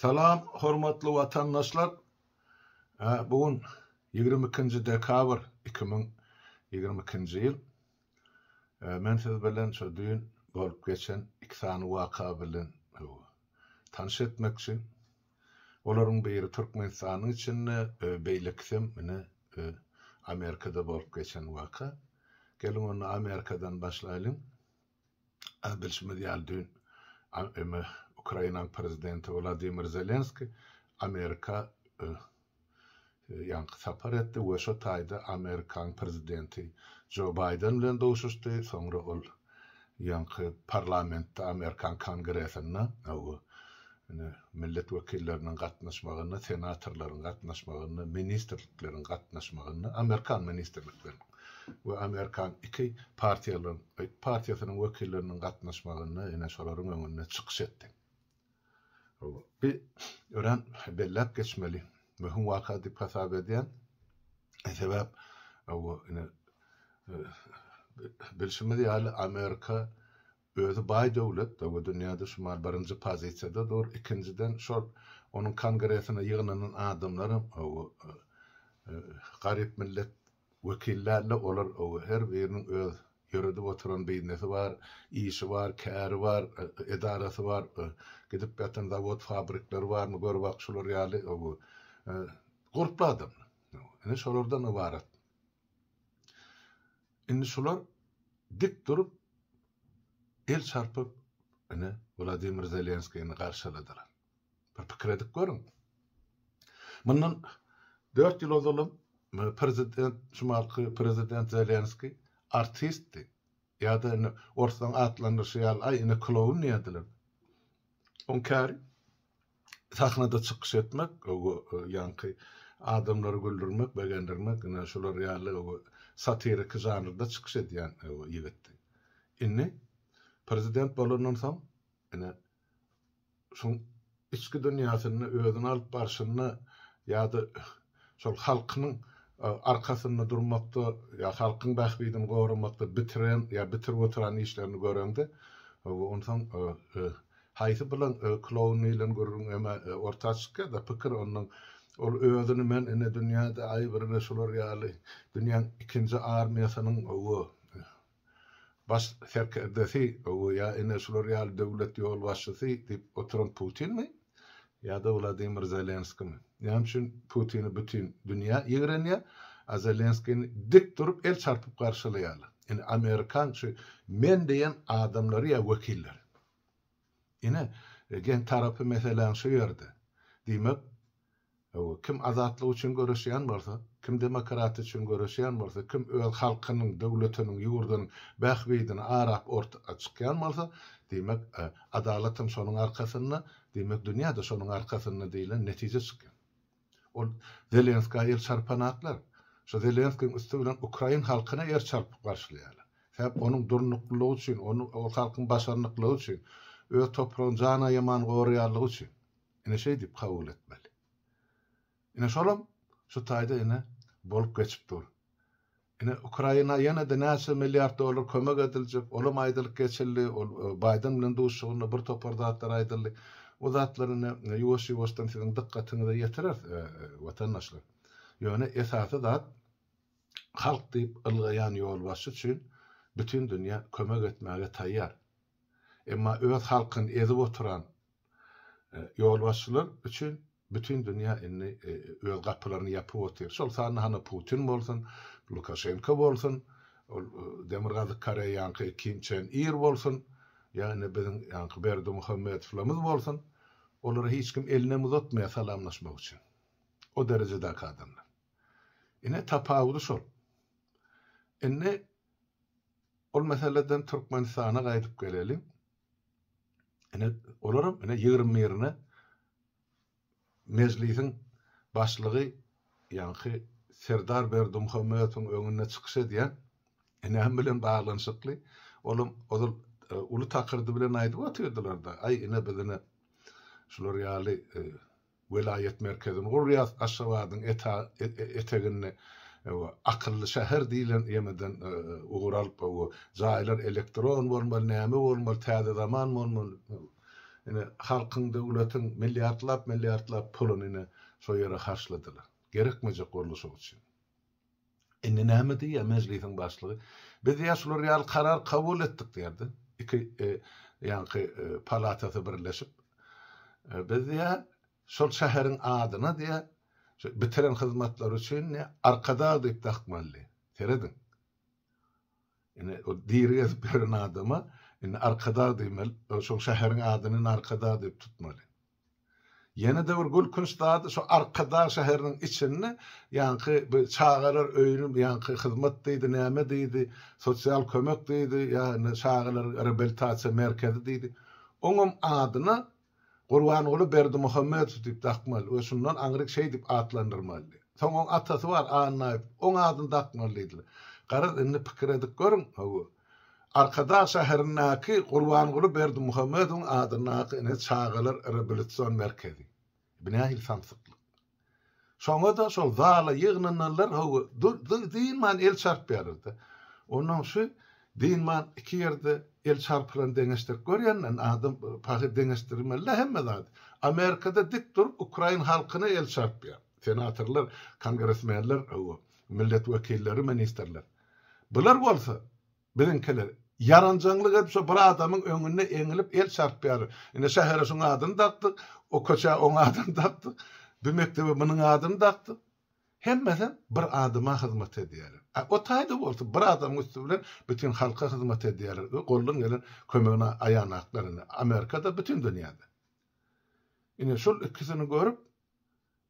Selam, hormatly vatandaşlar. Bugün 22-nji dekabr 2022-nji ýyl. Men bilen şu düýn bolup geçen iki sany waka bilen tanış etmekçi. Olaryň biri Türkmenistanyň içinde beýleksim meni e, Amerikada bolup geçen waka. Gelin onu Amerikadan başlaýalym. Bilşimiz ýaly düýn Ukrainan prezidenti Vladimir Zelenski Amerika e, e, yankı sapar etdi we şu taýda Amerikan prezidenti Joe Biden bilen dowşuşdy, soňra ol yankı parlamentde Amerikan Kongresi'nde öwe e, millet vekillerinin gatnaşmagyny, senatorlaryň gatnaşmagyny, ministrlikleriň Amerikan ministrliklerinin ve Amerikan iki partiýalaryň, partiýasynyň wekilleriniň gatnaşmagyny ene şolaryň öňüne çykyş etdi bir öğren bellep geçmeli. Ve hum vaka dip kasab ediyen e, sebep o e, ne bilşimiz yani Amerika özü bay döwlet, o dünýäde şumar birinji pozisiýada dur, ikinciden şol onun kongressine ýygnanyň adamlary o e, garyp millet wekillerle olar o her birinin öz Yörede oturan beýnesi bar, işi bar, käri bar, e, e, edarasy bar, e, gidip ýatan zawod fabrikleri barmy görwak şular ýaly bu gurpla adam. Ene şolardan ibarat. Indi şular dik durup el çarpıp ene Vladimir Zelenskiýni karşıladılar. Bir pikredik görün. Mundan 4 yıl ozalym prezident Şumalky prezident Zelenski artisti ya da hani ortadan atlanır şiyal ay ne klovun ne edilir. Onkar sahnada çıkış etmek o yankı adamları güldürmek, beğendirmek, ne şular realli o satirik janrda çıkış edýän e, o ýigitdi. Inni prezident bolandan soň, ene şoň içki dünýäsini özüne alyp barşyny ýa-da şol halkynyň arkasında durmakta, ya halkın bakbidini görmekte bitiren, ya bitirip oturan işlerini göründü. Ondan haysi bulan klowun ile görürüm ama orta çıkka da pikir onun ol özünü men ene dünyada ay bir mesulur yali dünyanın ikinci armiyasının o baş serkerdesi o ya ene sulur yali devlet yol başçısı deyip oturan Putin mi? Ya da Владимир Zelenskiymi. Ýa-ni şun Putini bütün dünya ýerenýär. A Zelenskiyni dik durup el çarpyp karşılayalı. Yani Amerikan şu men diýen adamlary ýa wekiller. Ine e, gen tarapy meselän şu ýerde. E, o kim azatlyk üçin görüşýän varsa, kim demokrat üçin görüşýän varsa, kim öl halkının, devletinin, yurdu'nun, bähbidini arap orta çykýan varsa, demek e, adalatym şonuň arkasında. Demek da şonun arkasında değil, netice çıkıyor. O Zelenski'ye yer çarpan atlar. Şu Zelenski'nin üstü bilen Ukrayna halkına yer çarpıp karşılayarlar. Hep onun durunukluğu için, onun, o halkın başarınıklığı için, öz toprağın cana yaman goruyarlığı için. Yine şey deyip kabul etmeli. Yine şolum, şu tayda yine bolup geçip dur. Yine Ukrayna yana da näçe milliard dolar kömek edilecek, olum aýdylyk geçirildi, e, Biden bilen duşugyny bir topar zatlar aýdylyk o zatlaryny ýuwaş ýuwaşdan siziň dykgatyňyza ýetirer watandaşlar. E, e, Ýöne esasy zat halk diýip ylgaýan ýol için bütün dünya kömek etmäge taýýar. Ama öz halkın ezip oturan ýol e, başçylar üçin bütün dünya inni öz gapylaryny ýapyp otyr. Şol sany hany Putin bolsun, Lukashenko bolsun, Demirgazy Karaýanky Kim Chen Ir bolsun, ýa-ni biziň ýanky Berdi Muhammed bolsun. Onlara hiç kim eline uzatmaya selamlaşmak için. O derecede kadınlar. Yine e tapavulu sol. Enne ol meseleden Türkmenistan'a gaydıp gelelim. Ene olaram, ene yığırım yerine mezlisin başlığı yankı Serdar Berdum Hamet'in önüne çıkışı diyen ene hem bilen bağlanışıklı. Olum, olum, e, ulu takırdı bilen aydı atıyordular da. Ay ene bedene Şloryalı e, velayet merkezini, oraya aşavadın eta, et, e, etegini e, akıllı şehir diýilen ýemeden e, uğralyp bu zaýlar elektron bolmaly, näme bolmaly, täze zaman bolmaly. Ene halkyň döwletiň milliardlap milliardlap puluny şo ýere harçladylar. Gerekmejek bolsa üçin. Enne näme diýe mejlisiň başlygy? Biz ýaşlar ýaly karar kabul ettik derdi. yani ýanky palatası birleşip biz diye şol şehrin adına diye bitiren hizmetler için ne arkada deyip takmalı. Teredin. Yani o diğer yazıp adamı yani arkada demel, şol şehrin adının arkada deyip tutmalı. Yeni de bir gül kunç dağdı, şu arkada şehrin içini, yankı bir çağırır öğünüm, yankı hizmet deydi, neme deydi, sosyal kömek deydi, yani çağırır rehabilitasyon merkezi deydi. Onun adına Gurbanoğlu Berdi Muhammed dip takmalı. Ve şundan angrik şey dip adlandırmalı. Son on atası var anlayıp. On adını takmalıydı. Karat inni pikir edip görün. Arkada şehirnaki Gurbanoğlu Berdi Muhammed'un adındaki ne çağılır revolüsyon merkezi. Binahil samsıklık. Sonra da şol zala ýygnanlar hawa dinman el şart berdi. Ondan şu dinman iki yerde el çarpılan deňeşdirip görýänden adam pahyp deňeşdirmeli hemme zat. Amerikada dik durup Ukrayna halkına el çarpýar. Senatorlar, kongresmenler, milletvekilleri, wekilleri, ministerler. Bular bolsa bilinkeler yaranjanlyk edipse bir adamın öňüne eňilip el çarpýar. Ine şähere şuň adyny dakdyk, o köçe oň adyny dakdyk, bu mektebe munyň adyny dakdyk hemmeden bir adıma hizmet edýärler. O taýda bolsa bir adam üstünden bütün halka hizmet edýärler. Gollun gelen kömegine aýan haklarını Amerikada bütün dünyada. Ine şu ikisini görüp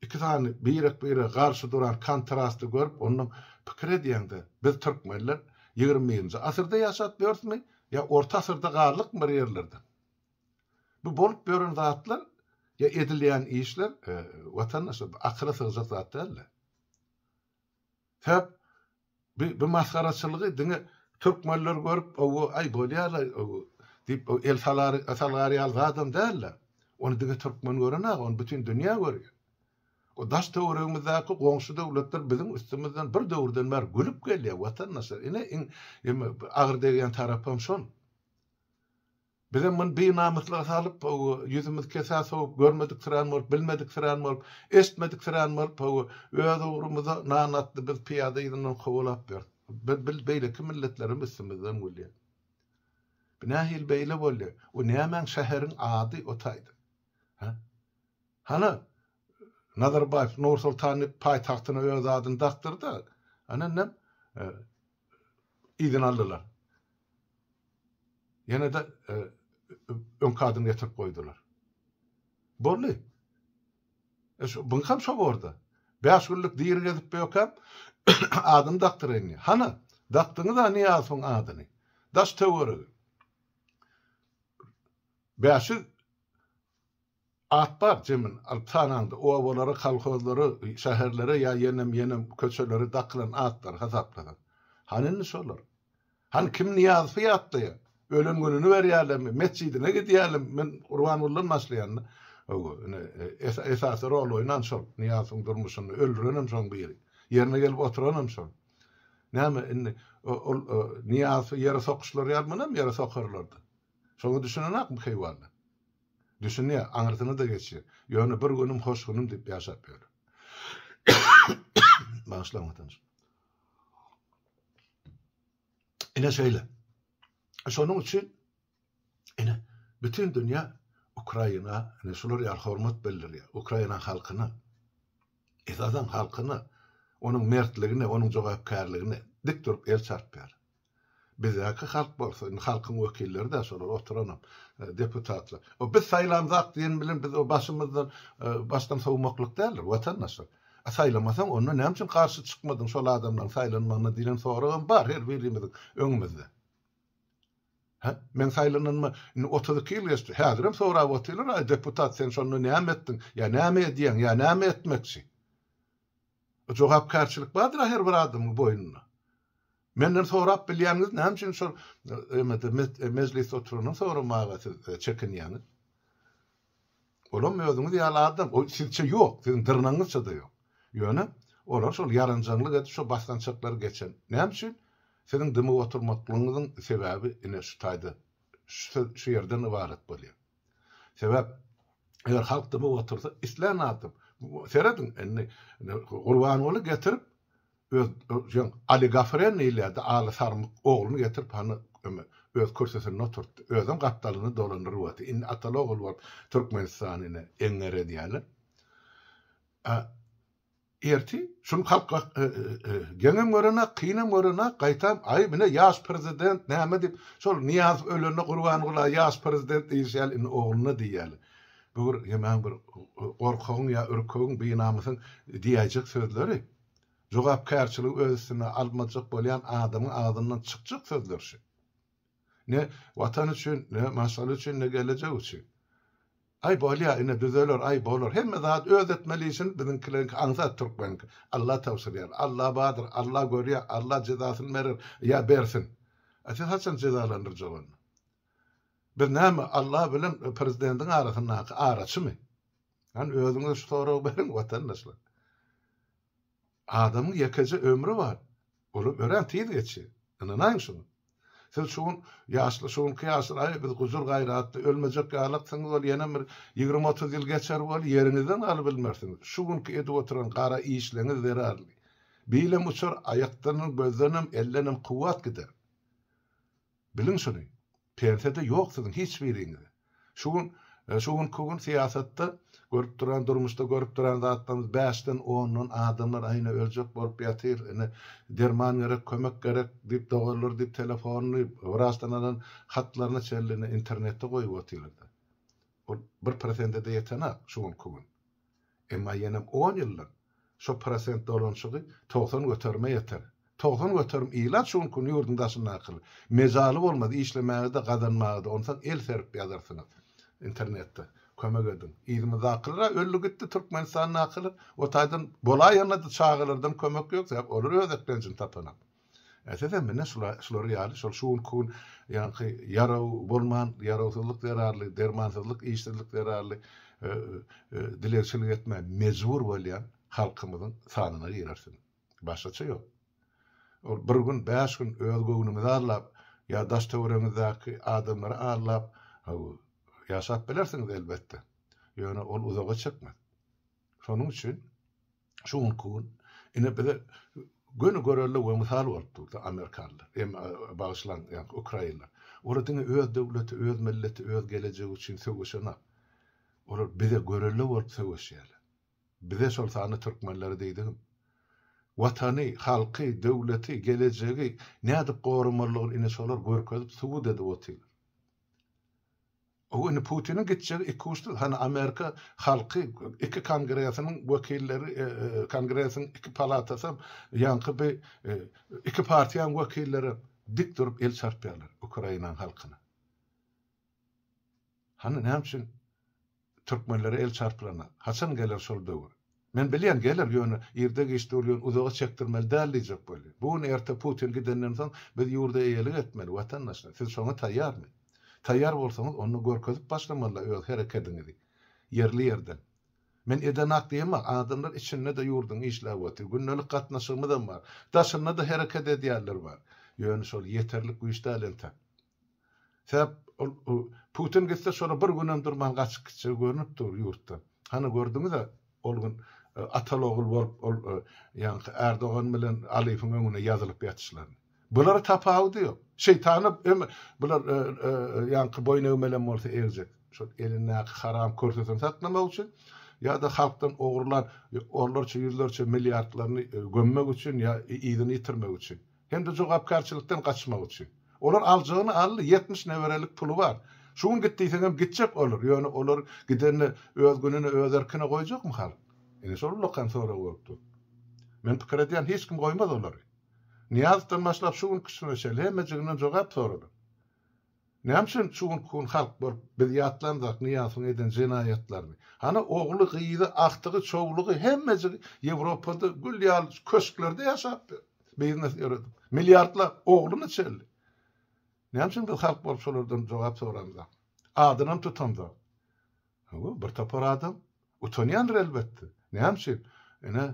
iki tane birek birek garşy duran kontrastı görüp onun pikir edýende biz türkmenler 20-nji asyrda ýaşap börsmi ya orta asırda garlyk bir ýerlerde. Bu bolup bören zatlar ya edilen işler e, vatandaşa akıla sığacak zatlar derler. Tab Täp bu masgaraçylygy Türk türkmenler görüp owu ay bolýarlar diýip el salary salary alzadym derler. Onu diňe türkmen görünar, on bütün dünya görýär. O daş töwregimizdäki goňşu döwletler bizim üstümizden bir döwürden var gülüp gelýär, watandaşlar. Ine iň agyr degen tarapam şol. Bizim bunu bir namusla salıp yüzümüz kesa soğup görmedik sıran bolup bilmedik sıran bolup eşitmedik sıran bolup öz uğrumuza nanatlı biz piyada izinden kovulap ber. Bil beýleki milletlerim üstümizden bolýar. Binahil beýle bolýar. O nämen şäheriň ady otaydy. Ha? Hana Nazarbayev Nur Sultany paýtagtyny öz adyny dakdyrdy. Ana hani nem e, izin aldylar. Yana da ön kadını yatırıp koydular. Borlu. E, Bınkam çok orada. Beş günlük diğer gezip beyokam adını daktırayını. Hani daktını da niye alsın adını? Daş teori. Beşi at bar cemin alpsanandı. O ovaları, kalkozları, şehirleri ya yenem yenem köçeleri dakılan atlar hasapladan. Hani ne olur? Hani kim niye yazıp yatlıyor? ölüm gününü ver yerlerim. Mescidine git yerlerim. Men Urvanullan maslayanını. Esası rol oynan şol. Niyasın durmuşunu öldürenim şol bir Yerine gelip oturanem şol. Näme indi niyasy ýere sokuşlar ýarmanam ýere sokarlardy. Şoňa düşünenak bu heýwanny. ya aňyrtyny da geçýär. Yani bir günüm hoş günüm diýip ýaşap ýör. Başlamadan. Ene şeýle. Şonun e, için yani bütün dünya Ukrayna, yani şular ya hormat belirler Ukrayna halkını, İzadan halkını, onun mertligini, onun cevapkarligini dik durup el çarpıyor. çarpyar. Bizdäki halk bolsa, halkın wekilleri de şolar oturanam, e, deputatlar. O biz saýlamzak diýen bilen biz o başymyzdan e, başdan sowmaklyk däldir, watandaşlar. Saýlamasam onu näme üçin garşy çykmadyň şol adamlaryň saýlanmagyna diýen soragam bar her birimiziň öňümizde. Men saýlanan mı 32 ýyl geçdi. Häzirim soraw otylar, deputat sen şonu ne etdin? Ya ne edýän? Ya näme etmekçi? Jogap karşylyk bardyr her bir adamyň boýnuna. Menden sorap bilýäniz näme üçin şol e, mezlis e, oturunyň soramaga e, çekinýäniz? Olam özüňiz ýaly adam, o sizçe yok, sizin tırnaňyzça da yok. Ýöne, olar şol ýaranjanlyk edip şol başlançaklar geçen. ne üçin? Senin dimi oturmaklygyňyzyň sebebi ine şu taýda şu, şu ýerden ibarat bolýar. Sebäp eger halk dimi otursa islan atym. Seredin enni Gurban oğlu getirip öz jan Ali Gafren ile de Ali Sarmyk oğlunu getirip hani öz körsesini oturttu. Özüm gapdalını dolanır boldu. İn atalog ol Türkmenistan'ına eňere diýerler erti şun halk geňem e, görüne kynym görüne kaytam ay mine yaş prezident ne näme dip şol Niyaz ölüni Gurban Gula yaş prezident diýişäl in ogluny diýeli. Bu ýemäň bir ya ýa bir binamysyň diyecek sözleri. Jogap kärçilik özüne almajak bolýan adamyň agdyndan çykjak sözler Ne vatan için ne maşal için ne gelejek üçin. አይቦሊያ እነ ብዘሎር አይቦሎር ሄን መዛሃት እወዘት መሊሽን ብዝንክልንክ አንሳት ትርቅበንክ አላ ተውስር ያር አላ ባድር አላ ጎሪያ አላ ጀዛስን መርር ያ ቤርስን እቲታችን ጀዛለንር ጀወን ብናም አላ ብለን ፕሬዝደንትን አረትናቅ አረችም ያን özüňe şu torag berin watandaşlar. Adamın yakıcı ömrü var. Olup ören tiýil geçi. Inanaýyn şunu. Sen yaşlı şuun kıyasına biz guzur gayratlı ölmecek galaksınız ol yana bir 20-30 yıl geçer ol yerinizden alıp bilmersiniz. Şu ki edip oturan kara işleriniz zararlı. Bilim uçar ayaklarının gözlerinin ellerinin kuvvet gider. Bilin şunu. Perdede yok sizin hiçbiriniz. Şu gün şugun siýasatda siyasatda görüp duran durmuşda görüp duran zatlarımız 5-den 10-dan adamlar aýna öljek bolup ýatyr. Ene derman gerek, kömek gerek dip dogurlar dip telefonyny rastanadan hatlaryna çellini internetde goýup otýarlar. O 1% de ýetene şugun kugun. Emma ýene 10 ýyllar şu prosent dolanşygy 90 göterme ýeter. Toğun götürüm ilat şun kuni yurdundaşın akıl. Mezalı olmadı, işlemäge de, gadanmagy da, onsan el serip yazarsınız internette Kömek edin. İzmi zakılır. Öllü gitti Türkmenistan'ın akılır. O taydan bolay yanına da çağırırdım kömek yoksa. Yap, olur özeklencin tapınak. Esesen menne şular ýaly şol şuun kun ýanky ýaraw bolman, ýarawsuzlyk zararly, dermansızlyk, işsizlik zararly e, e, dilerçilik etme mecbur bolýan halkymyzyň sanyna girersin. Başgaça ýok. Ol bir gün, bäş gün öz göwnümizi ya ýa daş töwerimizdäki adamlary arlap, yaşap bilersiniz elbette. Yani ol uzağa çıkmaz. Şonun için şu unkun ine bize gönü görürlü ve misal vardı da Amerikalı. Hem e, bağışlan yani Ukrayna. Oradın öz devleti, öz milleti, öz geleceği için sevgüşüne. Orada bize görürlü vardı sevgüşü yani. Bize şol sana Türkmenleri deydim. Vatani, halkı, devleti, geleceği ne adı korumalı olur ine şolar dedi otiler. o indi Putin'in gitjek 2-3 ýyl Amerika halkı, iki kongresinin wekilleri e, e kongresiň iki palatasy ýanky bir e, iki partiýanyň wekilleri dik durup el Ukrayna'nın halkına. Hani ne näme türkmenlere el çarpylana? Hasan gelir şol döwür? Men bilýän geler ýöne ýerde geçdirilýän uzaga çekdirmeli dällijek bolýar. Bu erte Putin gidenden soň biz ýurda eýelik etmeli, watandaşlar. Siz şoňa taýýarmy? Tayyar bolsaňyz onu görkezip başlamaly öz hereketiňizi yerli yerden. Men edenak diýmek, adamlar içinde de ýurduň işläp otur. Günnelik gatnaşymy da bar. Daşyna da hereket edýärler bar. Ýöne şol ýeterlik güýç talenta. Sebäp Putin gitse sonra bir günem durman gaçyp gitse görünüp dur ýurtda. Hany gördüňiz de olgun gün e, atalogul bolup ol ýa-ni e, Erdogan bilen Aliýewiň öňüne ýazylyp ýatışlaryny. Bunları tapağı diyor. Şeytanı bunlar e, e, yankı boyun eğmelen morta erecek. Şu eline haram körtesini satmamak için ya da halktan oğurlar e, onlarca yüzlerce milyardlarını e, gömmek için ya iyiliğini e, yitirmek için. Hem de çok cevapkarçılıktan kaçmak için. Olar alacağını aldı 70 neverelik pulu var. Şun gittiysen hem gidecek olur. Yani olur giderini öz gününü öz erkine koyacak mı halk? Yani soru lokan sonra koyuptu. Ben pikir hiç kim koymaz onları. Niyazdan başlap şu gün kısmına şeýle hemmejigine jogap Ne Nämşin şu gün kun halk bolup biz ýatlandyk niyazın eden jenayatlaryny. Hana ogly gyýyzy, aktygy, çowlugy hemmejigi Ýewropada gül ýal köşklerde ýaşap biznes ýöredip. oğlunu oglyny Ne Nämşin biz halk bolup şolardan jogap soramyz. Adyny tutamyz. Bu bir tapar adam utanýan elbetde. Nämşin ene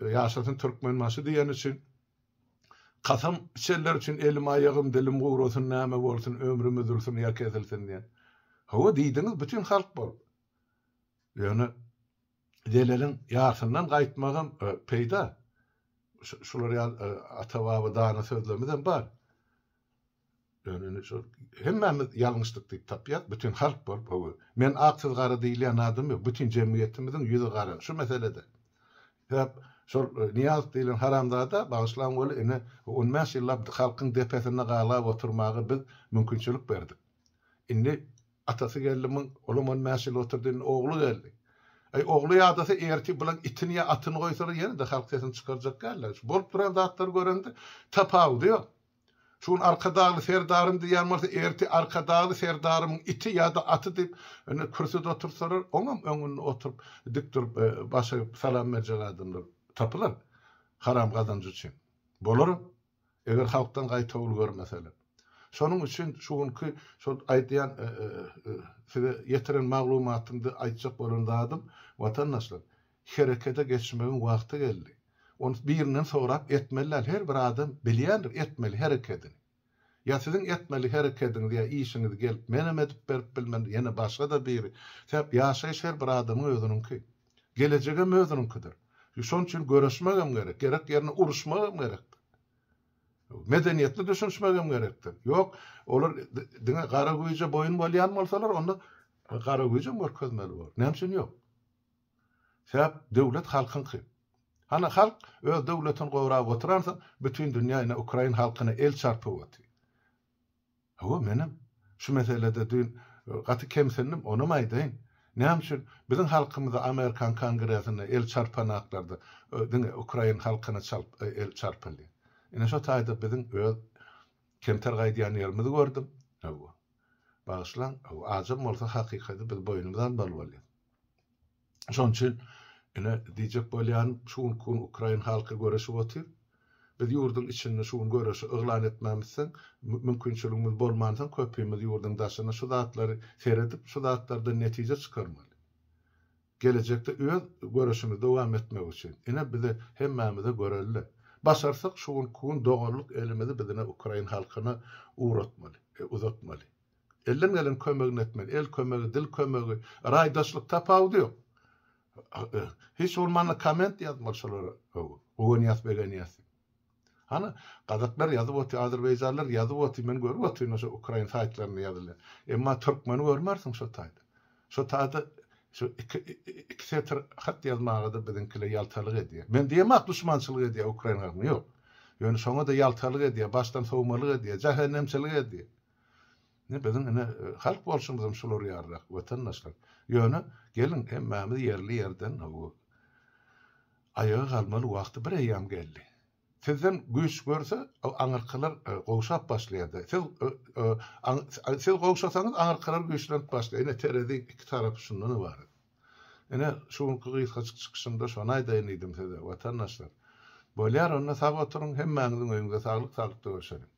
ýaşatyn e, e, türkmenmaşy diýen üçin Kasam şeyler için elim ayağım dilim uğrasın, näme bolsun, ömrüm üzülsün ya kesilsin diýen. Hawa diýdiniz bütün halk bol. Yani delerin yarısından kayıtmağım e, peyda. Şular ya e, atababı dağına sözlemeden bar. Yani şu hemen yanlışlık deyip tabiat bütün halk bor bu. Men aksız değil değilyen adım yok. Bütün cemiyetimizin yüzü gara şu meselede. Hep şol e, niyaz diýilen haramzada bagyşlan bol ene unmaş ýyllap halkyň depesine gala oturmagy biz mümkinçilik berdik. Indi atası geldi min olum unmaş ýyl oturdyn ogly geldi. Ay oğlu ogly ýadasy erti bilen itini ýa atyny goýsar ýene de halk sesini çykarjak geldi. Bolup duran zatlar tapa tapawdy ýok. Şun arkadagly serdarym diýen bolsa erti arkadagly serdarymyň iti ya da atı diýip öne kürsüde sorar, onun öňüne oturup dik durup e, başa salam berjeladymdyr tapılan haram kazanç için. Bolurum. Eğer halktan gayta ulgör mesela. Şonun için şu günkü şu aýdyan e, e, e, size yetiren maglumatymdy aýtjak bolundadym vatandaşlar harekete geçmegiň vakti geldi. Onu birinin sorap etmeliler. Her bir adam bilýändir etmeli hereketini. Ya sizin etmeli hereketiniz diye işiniz gelip menem edip berip bilmen ýene başga da biri. Sebäp ýaşaýyş her bir adamyň özüninki. Geleceğe özüninkidir. Şoň üçin göreşmegem gerek. Gerek yerine uruşmagam gerek. Medeniyetli düşünşmegem gerek. Yok, olar dine Karagüýje boyun bolýan bolsalar, onda Karagüýje mörkezmeli bor. Nämşin yok. Sebep devlet halkın ki. Hana halk öz devletin gowragy oturansa, bütün dünýäne Ukrayna halkyna el çarpyp oty. Hawa menem şu meselede dün katı e, kemsendim, onu maydayın. Näme üçin biziň halkymyza Amerikan Kongressini el çarpanaklardy, diňe Ukrain halkyna çarp e, el çarpyldy. Ene şo taýda biziň öz kemter gaýdyan ýerimizi gördüm. Hawa. Bagışlan, o azam bolsa hakykatda biz boýunumyzdan bolmaly. Şoň üçin ene diýjek bolýan şuň kun Ukrain halky göreşip otyr biz ýurdun içini şuň göreşi yglan etmämizsen, mümkinçiligimiz bolmandan köpüýümiz ýurdun daşyna şu zatlary seredip şu zatlarda netice çıkarmalı. Gelecekte, öz göreşimiz dowam etmek üçin ine bize hemmemize görelli. Başarsak şu şuň kuň dogurluk elimizi bizine Ukrayn halkyna uğratmaly, e, uzatmalı. Ellen elen kömegini etmeli, el kömegi, dil kömegi, raýdaşlyk tapawdy ýok. E, Hiç olmanla komment yazmaşalar. Ogun yazbegeniyasi. Hani qazaqlar yazıp otu, Azerbaycanlar yazıp otu, men görüp otu, o şey Ukrayna saytlarını yazılar. Emma Türkmeni görmersin şu tayda. Şu tayda şu iki setr hat yazmağa da bizinkile yaltalık ediyor. diye mi düşmançılık ediyor Ukrayna mı yok. Yani sonra da yaltalık ediyor, baştan soğumalık ediyor, cehennemçilik ediyor. Ne bizim ne halk bolşumuzum şular yarrak vatandaşlar. Yani gelin emmemiz yerli yerden o ayağa kalmalı vakti bir eyyam geldi sizden güç görse anırkılar gowşap e, başlaýardy. Siz e, e, siz gowşasaňyz anırkılar güýçlenip başlaýar. Ene terezi iki tarap şundan bar. Ene şuňky gyýyka çykyşynda şonay daýan idim size watandaşlar. Bolar onda sabah turun hemmäňiziň öňüňde sağlık saglyk döweşelim.